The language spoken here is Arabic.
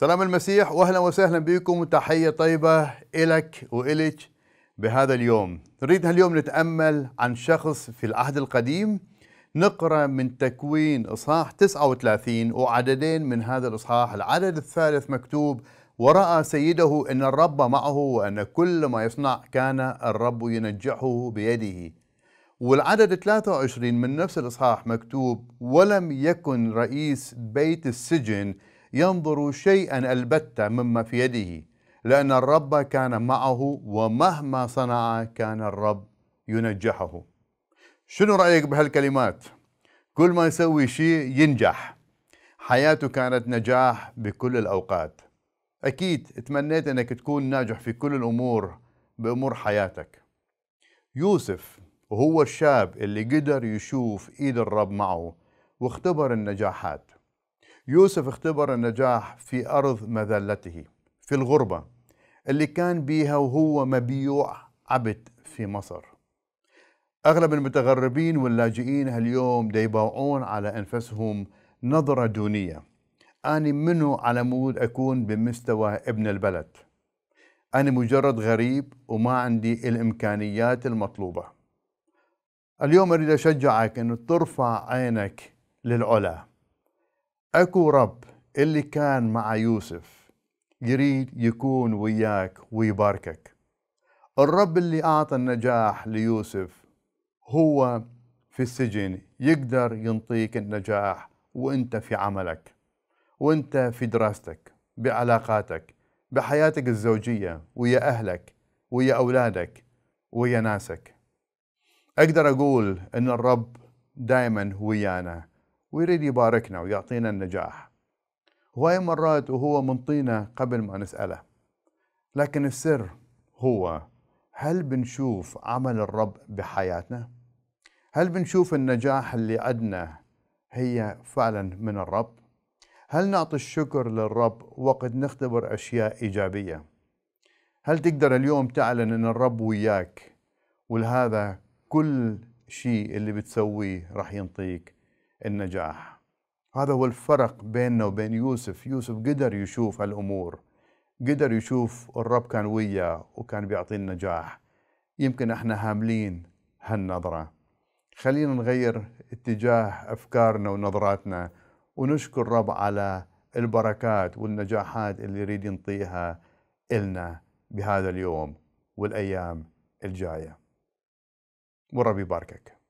سلام المسيح واهلا وسهلا بكم وتحيه طيبه الك والك بهذا اليوم. نريد هاليوم نتامل عن شخص في العهد القديم نقرا من تكوين اصحاح 39 وعددين من هذا الاصحاح، العدد الثالث مكتوب وراى سيده ان الرب معه وان كل ما يصنع كان الرب ينجحه بيده. والعدد 23 من نفس الاصحاح مكتوب ولم يكن رئيس بيت السجن ينظر شيئا البتة مما في يده لأن الرب كان معه ومهما صنع كان الرب ينجحه شنو رأيك بهالكلمات؟ كل ما يسوي شيء ينجح حياته كانت نجاح بكل الأوقات أكيد تمنيت أنك تكون ناجح في كل الأمور بأمور حياتك يوسف وهو الشاب اللي قدر يشوف إيد الرب معه واختبر النجاحات يوسف اختبر النجاح في أرض مذلته في الغربة اللي كان بيها وهو مبيوع عبد في مصر أغلب المتغربين واللاجئين هاليوم ديباعون على أنفسهم نظرة دونية أنا منو على مود أكون بمستوى ابن البلد أنا مجرد غريب وما عندي الإمكانيات المطلوبة اليوم أريد أشجعك أن ترفع عينك للعلا اكو رب اللي كان مع يوسف يريد يكون وياك ويباركك الرب اللي اعطى النجاح ليوسف هو في السجن يقدر ينطيك النجاح وانت في عملك وانت في دراستك بعلاقاتك بحياتك الزوجيه ويا اهلك ويا اولادك ويا ناسك اقدر اقول ان الرب دائما ويانا ويريد يباركنا ويعطينا النجاح هواي مرات وهو منطينا قبل ما نسأله لكن السر هو هل بنشوف عمل الرب بحياتنا؟ هل بنشوف النجاح اللي عندنا هي فعلا من الرب؟ هل نعطي الشكر للرب وقد نختبر أشياء إيجابية؟ هل تقدر اليوم تعلن أن الرب وياك ولهذا كل شيء اللي بتسويه راح ينطيك النجاح هذا هو الفرق بيننا وبين يوسف يوسف قدر يشوف هالأمور قدر يشوف الرب كان وياه وكان بيعطي النجاح يمكن احنا هاملين هالنظرة خلينا نغير اتجاه أفكارنا ونظراتنا ونشكر الرب على البركات والنجاحات اللي يريد ينطيها إلنا بهذا اليوم والأيام الجاية والرب يباركك